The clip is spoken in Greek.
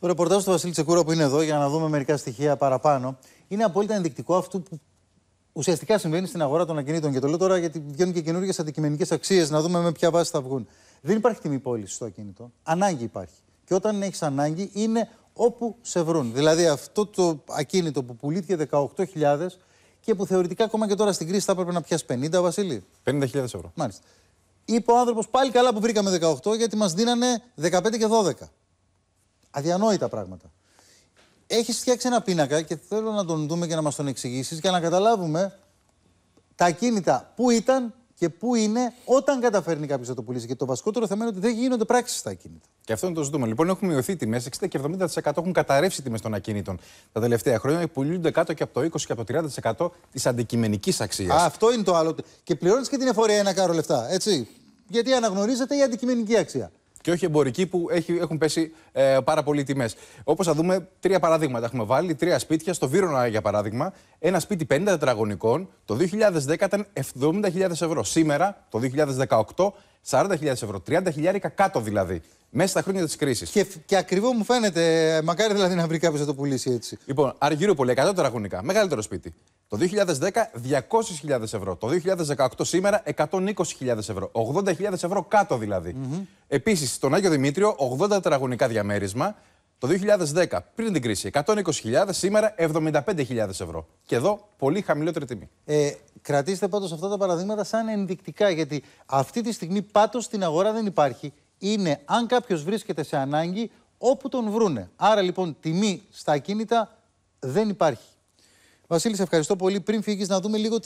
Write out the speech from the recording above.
Το ρεπορτάζ του Βασίλη Τσεκούρα που είναι εδώ για να δούμε μερικά στοιχεία παραπάνω είναι απόλυτα ενδεικτικό αυτού που ουσιαστικά συμβαίνει στην αγορά των ακινήτων. Και το λέω τώρα γιατί βγαίνουν και καινούργιες αντικειμενικές αξίες, να δούμε με ποια βάση θα βγουν. Δεν υπάρχει τιμή πώληση στο ακίνητο. Ανάγκη υπάρχει. Και όταν έχεις ανάγκη, είναι όπου σε βρουν. Δηλαδή, αυτό το ακίνητο που πουλήθηκε 18.000 και που θεωρητικά ακόμα και τώρα στην κρίση θα έπρεπε να πιάσει 50, Βασίλη. 50.000 ευρώ. Μάλιστα. Είπε ο άνθρωπος πάλι καλά που βρήκαμε 18 γιατί μας δίνανε 15 και 12. Αδιανόητα πράγματα. Έχεις φτιάξει ένα πίνακα και θέλω να τον δούμε και να μας τον εξηγήσεις για να καταλάβουμε τα ακίνητα που ήταν και πού είναι όταν καταφέρνει κάποιος να το πουλήσει. Και το βασικότερο θέμα είναι ότι δεν γίνονται πράξεις στα ακίνητα. Και αυτό είναι το ζητούμενο. Λοιπόν, έχουν μειωθεί τιμέ. 60 και 70% έχουν καταρρεύσει τιμές των ακινήτων τα τελευταία χρόνια. Πουλούνται κάτω και από το 20 και από το 30% της αντικειμενικής αξίας. Αυτό είναι το άλλο. Και πληρώνεις και την εφορία ένα κάρο λεφτά. Έτσι. Γιατί αναγνωρίζεται η αντικειμενική αξία και όχι εμπορική που έχει, έχουν πέσει ε, πάρα πολλοί τιμές. Όπως θα δούμε, τρία παραδείγματα έχουμε βάλει, τρία σπίτια. Στο Βύρονα, για παράδειγμα, ένα σπίτι 50 τετραγωνικών το 2010 ήταν 70.000 ευρώ. Σήμερα, το 2018, 40.000 ευρώ. 30.000 κάτω δηλαδή μέσα στα χρόνια της κρίσης. Και, και ακριβό μου φαίνεται, ε, μακάρι δηλαδή να βρει κάποιος να το πουλήσει έτσι. Λοιπόν, πολύ 100 τετραγωνικά, μεγαλύτερο σπίτι. Το 2010 200.000 ευρώ. Το 2018 σήμερα 120.000 ευρώ. 80.000 ευρώ κάτω δηλαδή. Mm Επίσης, στον Άγιο Δημήτριο 80 τετραγωνικά διαμέρισμα. Το 2010, πριν την κρίση, 120.000, σήμερα 75.000 ευρώ. Και εδώ πολύ χαμηλότερη τιμή. Ε, κρατήστε πάντως αυτά τα παραδείγματα σαν ενδεικτικά, γιατί αυτή τη στιγμή πάτος στην αγορά δεν υπάρχει είναι αν κάποιος βρίσκεται σε ανάγκη όπου τον βρούνε. Άρα λοιπόν τιμή στα ακίνητα δεν υπάρχει. Βασίλη, σε ευχαριστώ πολύ. Πριν φύγεις, να δούμε λίγο